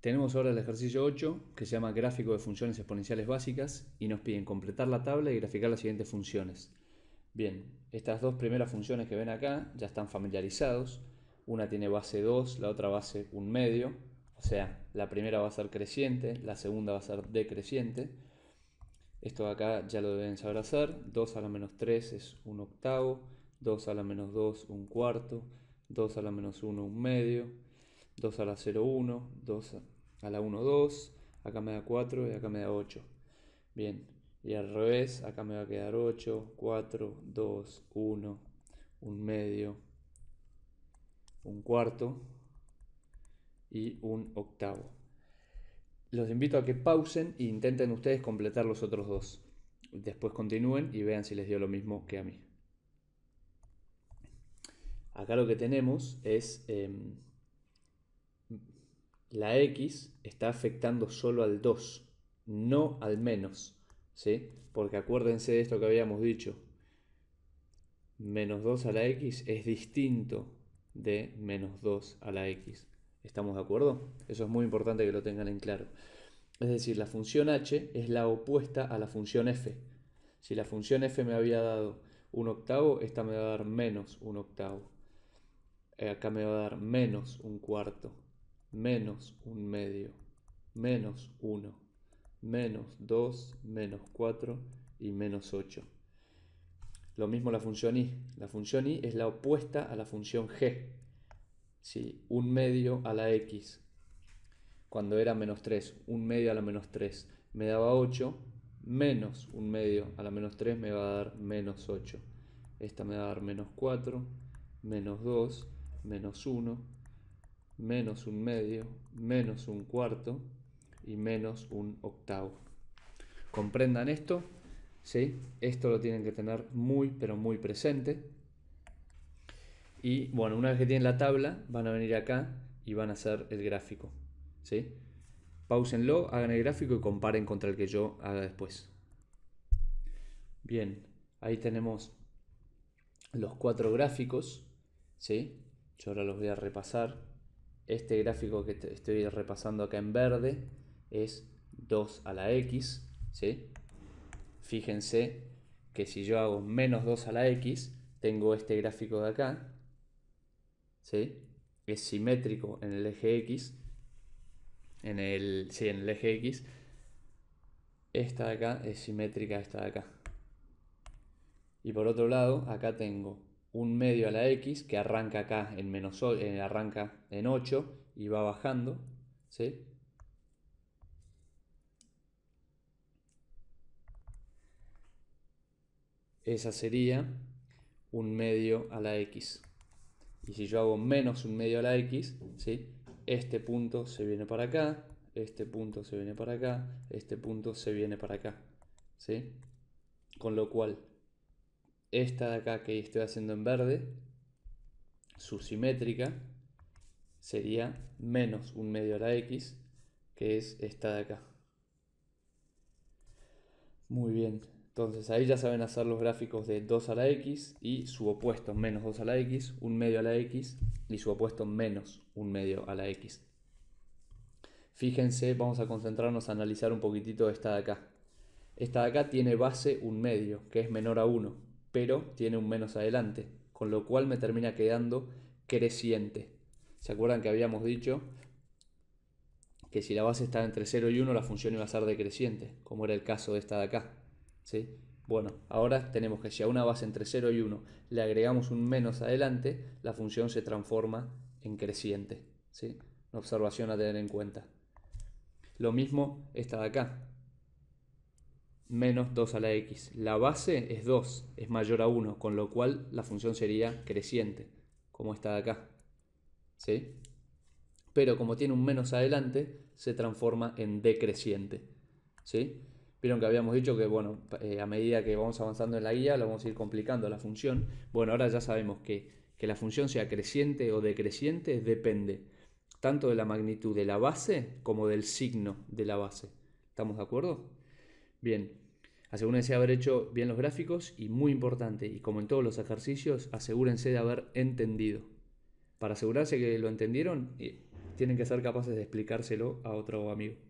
Tenemos ahora el ejercicio 8, que se llama gráfico de funciones exponenciales básicas, y nos piden completar la tabla y graficar las siguientes funciones. Bien, estas dos primeras funciones que ven acá ya están familiarizados. Una tiene base 2, la otra base 1 medio. O sea, la primera va a ser creciente, la segunda va a ser decreciente. Esto acá ya lo deben saber hacer. 2 a la menos 3 es un octavo, 2 a la menos 2 un cuarto, 2 a la menos 1 un medio, 2 a la 0, 1. 2 a la 2. acá me da 4 y acá me da 8. Bien, y al revés, acá me va a quedar 8, 4, 2, 1, 1 medio, 1 cuarto y un octavo. Los invito a que pausen e intenten ustedes completar los otros dos. Después continúen y vean si les dio lo mismo que a mí. Acá lo que tenemos es... Em, la X está afectando solo al 2, no al menos. ¿sí? Porque acuérdense de esto que habíamos dicho. Menos 2 a la X es distinto de menos 2 a la X. ¿Estamos de acuerdo? Eso es muy importante que lo tengan en claro. Es decir, la función h es la opuesta a la función f. Si la función f me había dado un octavo, esta me va a dar menos un octavo. Eh, acá me va a dar menos un cuarto menos un medio, menos 1, menos 2, menos 4 y menos 8. Lo mismo la función y, La función i es la opuesta a la función g. ¿sí? Un medio a la x. Cuando era menos 3, un medio a la menos 3 me daba 8, menos un medio a la menos 3 me va a dar menos 8. Esta me va a dar menos 4, menos 2, menos 1, menos un medio, menos un cuarto y menos un octavo. ¿Comprendan esto? ¿Sí? Esto lo tienen que tener muy, pero muy presente. Y bueno, una vez que tienen la tabla, van a venir acá y van a hacer el gráfico. ¿Sí? Pausenlo, hagan el gráfico y comparen contra el que yo haga después. Bien, ahí tenemos los cuatro gráficos. ¿Sí? Yo ahora los voy a repasar. Este gráfico que estoy repasando acá en verde es 2 a la x. ¿sí? Fíjense que si yo hago menos 2 a la x, tengo este gráfico de acá. ¿sí? Es simétrico en el eje x. En el, sí, en el eje x. Esta de acá es simétrica a esta de acá. Y por otro lado, acá tengo un medio a la x que arranca acá en menos eh, arranca en 8 y va bajando, Esa sería un medio a la x. Y si yo hago menos un medio a la x, ¿sí? este punto se viene para acá, este punto se viene para acá, este punto se viene para acá. ¿sí? Con lo cual esta de acá que estoy haciendo en verde, su simétrica sería menos un medio a la x, que es esta de acá. Muy bien, entonces ahí ya saben hacer los gráficos de 2 a la x y su opuesto menos 2 a la x, un medio a la x y su opuesto menos un medio a la x. Fíjense, vamos a concentrarnos a analizar un poquitito esta de acá. Esta de acá tiene base un medio, que es menor a 1 pero tiene un menos adelante, con lo cual me termina quedando creciente. ¿Se acuerdan que habíamos dicho que si la base está entre 0 y 1 la función iba a ser decreciente, como era el caso de esta de acá? ¿Sí? Bueno, ahora tenemos que si a una base entre 0 y 1 le agregamos un menos adelante, la función se transforma en creciente. ¿sí? Una observación a tener en cuenta. Lo mismo esta de acá menos 2 a la x. La base es 2, es mayor a 1, con lo cual la función sería creciente, como está de acá. ¿Sí? Pero como tiene un menos adelante, se transforma en decreciente. ¿Sí? Vieron que habíamos dicho que, bueno, eh, a medida que vamos avanzando en la guía, lo vamos a ir complicando la función. Bueno, ahora ya sabemos que, que la función sea creciente o decreciente depende tanto de la magnitud de la base como del signo de la base. ¿Estamos de acuerdo? Bien, asegúrense de haber hecho bien los gráficos y muy importante, y como en todos los ejercicios, asegúrense de haber entendido. Para asegurarse que lo entendieron, eh, tienen que ser capaces de explicárselo a otro amigo.